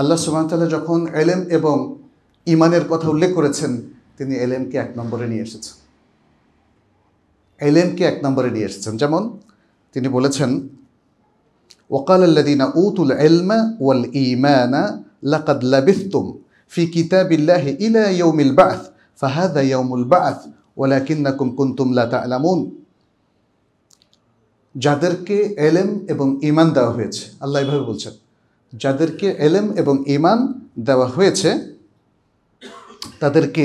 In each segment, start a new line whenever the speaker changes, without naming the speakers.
আল্লাহ সুবাহতাল্লাহ যখন এলেম এবং ইমানের কথা উল্লেখ করেছেন তিনি এলেমকে এক নম্বরে নিয়ে এসেছেন এলেমকে এক নম্বরে নিয়ে এসেছেন যেমন তিনি বলেছেন ওকাল আল্লাদিনা উতুল এলমা ওয়াল ইমানা লাকাদ লাবিফতুম ফি কিতাবিল্লাহ ইলা ইয়াউমিল বা'থ ফাহাদা ইয়াউমুল বা'থ ওয়ালাকিন্নাকুম কুনতুম লা আলামুন যাদেরকে এলেম এবং ইমান দেওয়া হয়েছে আল্লাহ এভাবে বলছেন যাদেরকে এলেম এবং ইমান দেওয়া হয়েছে তাদেরকে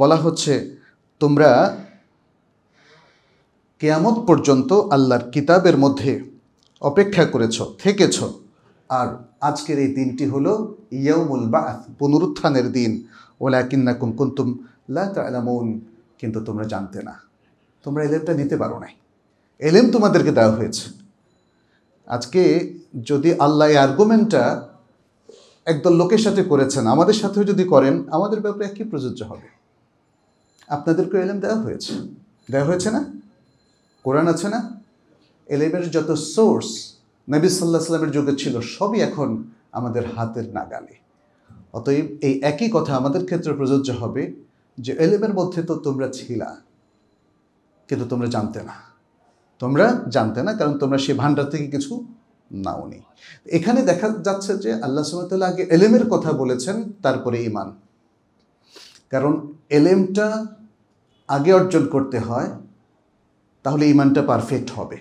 বলা হচ্ছে তোমরা কেয়ামত পর্যন্ত আল্লাহর কিতাবের মধ্যে অপেক্ষা করেছ থেকেছ আর আজকের এই দিনটি হলো ইয়ামুল বাথ পুনরুত্থানের দিন ওলা কিন্নাকুম কুন্তুম লা কিন্তু তোমরা জানতে না তোমরা এলেমটা নিতে পারো নাই এলেম তোমাদেরকে দেওয়া হয়েছে আজকে যদি আল্লাহ এই আর্গুমেন্টটা একদল লোকের সাথে করেছেন আমাদের সাথেও যদি করেন আমাদের ব্যাপারে একই প্রযোজ্য হবে আপনাদেরকে এলেম দেওয়া হয়েছে দেওয়া হয়েছে না কোরআন আছে না এলেমের যত সোর্স নবী সাল্লাহ সাল্লামের যুগে ছিল সবই এখন আমাদের হাতের নাগালে অতএব এই একই কথা আমাদের ক্ষেত্রে প্রযোজ্য হবে যে এলেমের মধ্যে তো তোমরা ছিলা কিন্তু তোমরা জানতে না তোমরা জানতে না কারণ তোমরা সে ভান্ডার থেকে কিছু নাও নি এখানে দেখা যাচ্ছে যে আল্লাহ সুবাহতাল্লাহ আগে এলেমের কথা বলেছেন তারপরে ইমান কারণ এলেমটা আগে অর্জন করতে হয় তাহলে ইমানটা পারফেক্ট হবে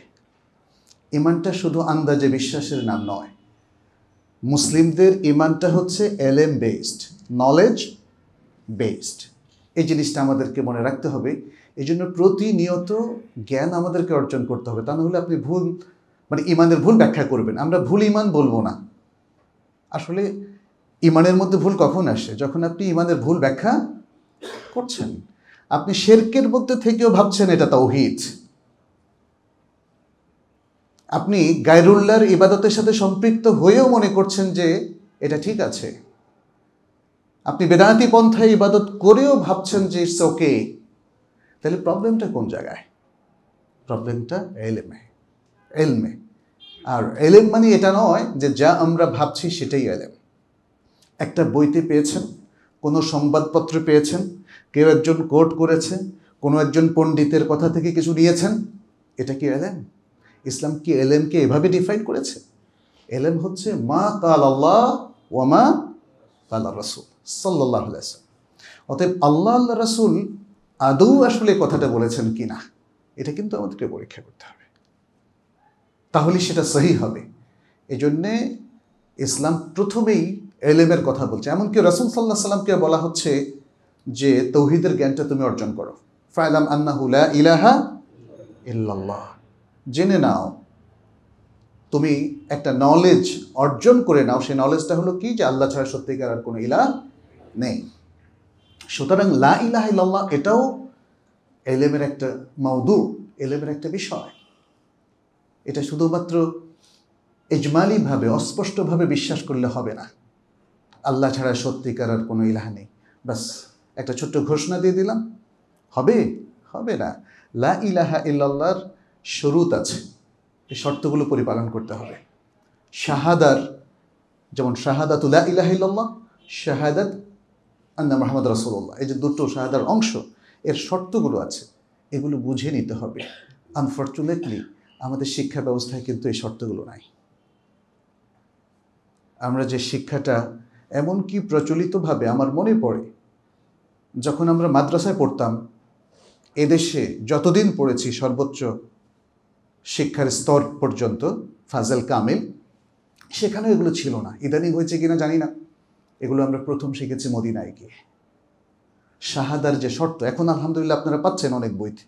ইমানটা শুধু আন্দাজে বিশ্বাসের নাম নয় মুসলিমদের ইমানটা হচ্ছে এলেম বেসড নলেজ বেসড এই জিনিসটা আমাদেরকে মনে রাখতে হবে এই জন্য প্রতিনিয়ত জ্ঞান আমাদেরকে অর্জন করতে হবে তা নাহলে আপনি ভুল মানে ইমানের ভুল ব্যাখ্যা করবেন আমরা ভুল ইমান বলবো না আসলে ইমানের মধ্যে ভুল কখন আসে যখন আপনি ইমানের ভুল ব্যাখ্যা করছেন আপনি শেরকের মধ্যে থেকেও ভাবছেন এটা তৌহিদ আপনি গায়রুল্লাহর ইবাদতের সাথে সম্পৃক্ত হয়েও মনে করছেন যে এটা ঠিক আছে আপনি বেদাতি পন্থায় ইবাদত করেও ভাবছেন যে ইটস ওকে তাহলে প্রবলেমটা কোন জায়গায় প্রবলেমটা এলমে এলমে আর এলেম মানে এটা নয় যে যা আমরা ভাবছি সেটাই এলেম একটা বইতে পেয়েছেন কোনো সংবাদপত্র পেয়েছেন কেউ একজন কোর্ট করেছে কোনো একজন পণ্ডিতের কথা থেকে কিছু নিয়েছেন এটা কি এলেম ইসলাম কি এলেমকে এভাবে ডিফাইন করেছে এলেম হচ্ছে মা কাল আল্লাহ ওয়ামা মা আল্লাহ রসুল সাল্লাহ অতএব আল্লাহ আল্লাহ রসুল আদৌ আসলে কথাটা বলেছেন কি না এটা কিন্তু আমাদেরকে পরীক্ষা করতে হবে তাহলে সেটা সহি হবে এজন্যে ইসলাম প্রথমেই এলেমের কথা বলছে এমনকি রসুল সাল্লাহ সাল্লামকে বলা হচ্ছে যে তৌহিদের জ্ঞানটা তুমি অর্জন করো ফায়লাম আন্না হুলা ইলাহা ইল্লাল্লাহ জেনে নাও তুমি একটা নলেজ অর্জন করে নাও সেই নলেজটা হলো কি যে আল্লাহ ছাড়া সত্যিকার আর কোনো ইলা নেই সুতরাং লা ইলাহ ইল্লাল্লাহ এটাও এলেমের একটা মাউদু এলেমের একটা বিষয় এটা শুধুমাত্র এজমালিভাবে অস্পষ্টভাবে বিশ্বাস করলে হবে না আল্লাহ ছাড়া সত্যিকার আর কোনো ইলাহ নেই বাস একটা ছোট্ট ঘোষণা দিয়ে দিলাম হবে হবে না লা ইলাহা ইল্লাল্লাহর শুরুত আছে এই শর্তগুলো পরিপালন করতে হবে শাহাদার যেমন শাহাদাতুল্লাহ ইলাহিল্লাহ শাহাদাত আন্না মাহমদ রাসুল্লাহ এই যে দুটো শাহাদার অংশ এর শর্তগুলো আছে এগুলো বুঝে নিতে হবে আনফর্চুনেটলি আমাদের শিক্ষা ব্যবস্থায় কিন্তু এই শর্তগুলো নাই আমরা যে শিক্ষাটা এমনকি প্রচলিতভাবে আমার মনে পড়ে যখন আমরা মাদ্রাসায় পড়তাম এদেশে যতদিন পড়েছি সর্বোচ্চ শিক্ষার স্তর পর্যন্ত ফাজল কামিল সেখানেও এগুলো ছিল না ইদানিং হয়েছে কিনা জানি না এগুলো আমরা প্রথম শিখেছি মদিনায় গিয়ে শাহাদার যে শর্ত এখন আলহামদুলিল্লাহ আপনারা পাচ্ছেন অনেক বইতে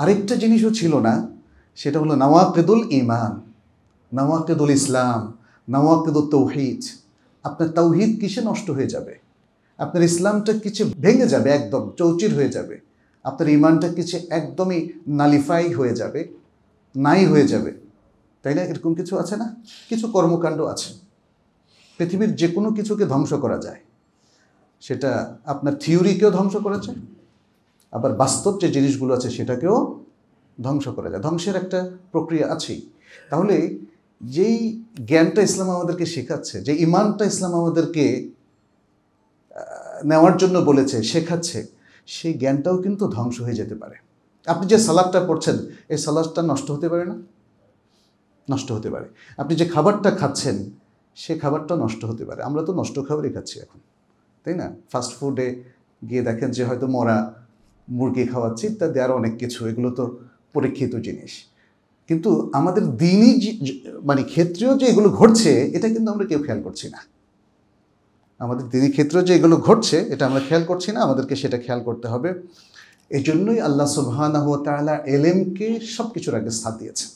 আরেকটা জিনিসও ছিল না সেটা হলো নওয়াকেদুল ইমান নওয়াকেদুল ইসলাম নওয়াকেদুল তৌহিদ আপনার তৌহিদ কিসে নষ্ট হয়ে যাবে আপনার ইসলামটা কিছু ভেঙে যাবে একদম চৌচির হয়ে যাবে আপনার ইমানটা কিছু একদমই নালিফাই হয়ে যাবে নাই হয়ে যাবে তাই না এরকম কিছু আছে না কিছু কর্মকাণ্ড আছে পৃথিবীর যে কোনো কিছুকে ধ্বংস করা যায় সেটা আপনার থিওরিকেও ধ্বংস করা যায় আবার বাস্তব যে জিনিসগুলো আছে সেটাকেও ধ্বংস করা যায় ধ্বংসের একটা প্রক্রিয়া আছেই তাহলে যেই জ্ঞানটা ইসলাম আমাদেরকে শেখাচ্ছে যে ইমানটা ইসলাম আমাদেরকে নেওয়ার জন্য বলেছে শেখাচ্ছে সেই জ্ঞানটাও কিন্তু ধ্বংস হয়ে যেতে পারে আপনি যে সালাদটা পড়ছেন এই সালাদটা নষ্ট হতে পারে না নষ্ট হতে পারে আপনি যে খাবারটা খাচ্ছেন সে খাবারটা নষ্ট হতে পারে আমরা তো নষ্ট খাবারই খাচ্ছি এখন তাই না ফাস্ট ফুডে গিয়ে দেখেন যে হয়তো মরা মুরগি খাওয়াচ্ছি ইত্যাদি আরও অনেক কিছু এগুলো তো পরীক্ষিত জিনিস কিন্তু আমাদের দিনই মানে ক্ষেত্রেও যে এগুলো ঘটছে এটা কিন্তু আমরা কেউ খেয়াল করছি না আমাদের দিনই ক্ষেত্রেও যে এগুলো ঘটছে এটা আমরা খেয়াল করছি না আমাদেরকে সেটা খেয়াল করতে হবে এই জন্যই আল্লাহ সুবহানাহু তাআলা এলেমকে সব কিছুর আগে স্থান দিয়েছে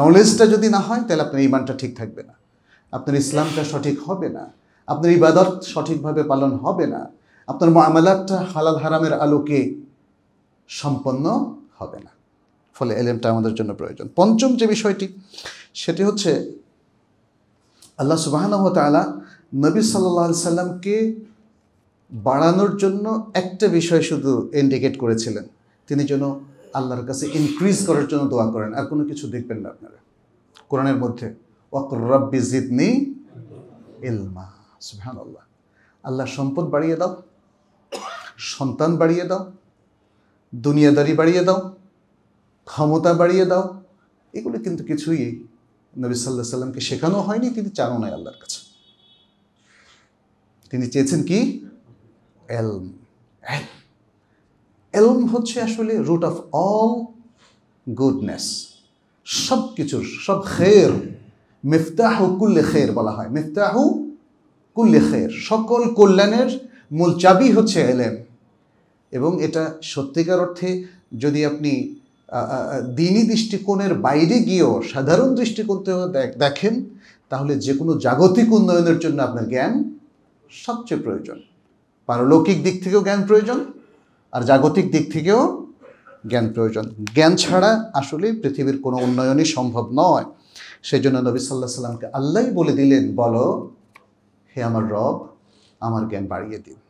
নলেজটা যদি না হয় তাহলে আপনার ইমানটা ঠিক থাকবে না আপনার ইসলামটা সঠিক হবে না আপনার ইবাদত সঠিকভাবে পালন হবে না আপনার মামলাটা হালাল হারামের আলোকে সম্পন্ন হবে না ফলে এলেমটা আমাদের জন্য প্রয়োজন পঞ্চম যে বিষয়টি সেটি হচ্ছে আল্লাহ সুবাহানহ তালা নবী সাল্লা সাল্লামকে বাড়ানোর জন্য একটা বিষয় শুধু ইন্ডিকেট করেছিলেন তিনি যেন আল্লাহর কাছে ইনক্রিজ করার জন্য দোয়া করেন আর কোনো কিছু দেখবেন না আপনারা কোরআনের মধ্যে ইলমা আল্লাহ সম্পদ বাড়িয়ে দাও সন্তান বাড়িয়ে দাও দুনিয়াদারি বাড়িয়ে দাও ক্ষমতা বাড়িয়ে দাও এগুলো কিন্তু কিছুই নবী সাল্লাহ সাল্লামকে শেখানো হয়নি তিনি চানো নাই আল্লাহর কাছে তিনি চেয়েছেন কি এলম এলম হচ্ছে আসলে রুট অফ অল গুডনেস সব কিছুর সব খের মেফতাহ কুল্লে খের বলা হয় মেফতাহু কুল্লে খের সকল কল্যাণের মূল চাবি হচ্ছে এলেম এবং এটা সত্যিকার অর্থে যদি আপনি দিনই দৃষ্টিকোণের বাইরে গিয়েও সাধারণ দৃষ্টিকোণ দেখেন তাহলে যে কোনো জাগতিক উন্নয়নের জন্য আপনার জ্ঞান সবচেয়ে প্রয়োজন পারলৌকিক দিক থেকেও জ্ঞান প্রয়োজন আর জাগতিক দিক থেকেও জ্ঞান প্রয়োজন জ্ঞান ছাড়া আসলে পৃথিবীর কোনো উন্নয়নই সম্ভব নয় সেই জন্য নবী সাল্লাহ সাল্লামকে আল্লাহ বলে দিলেন বলো হে আমার রব আমার জ্ঞান বাড়িয়ে দিন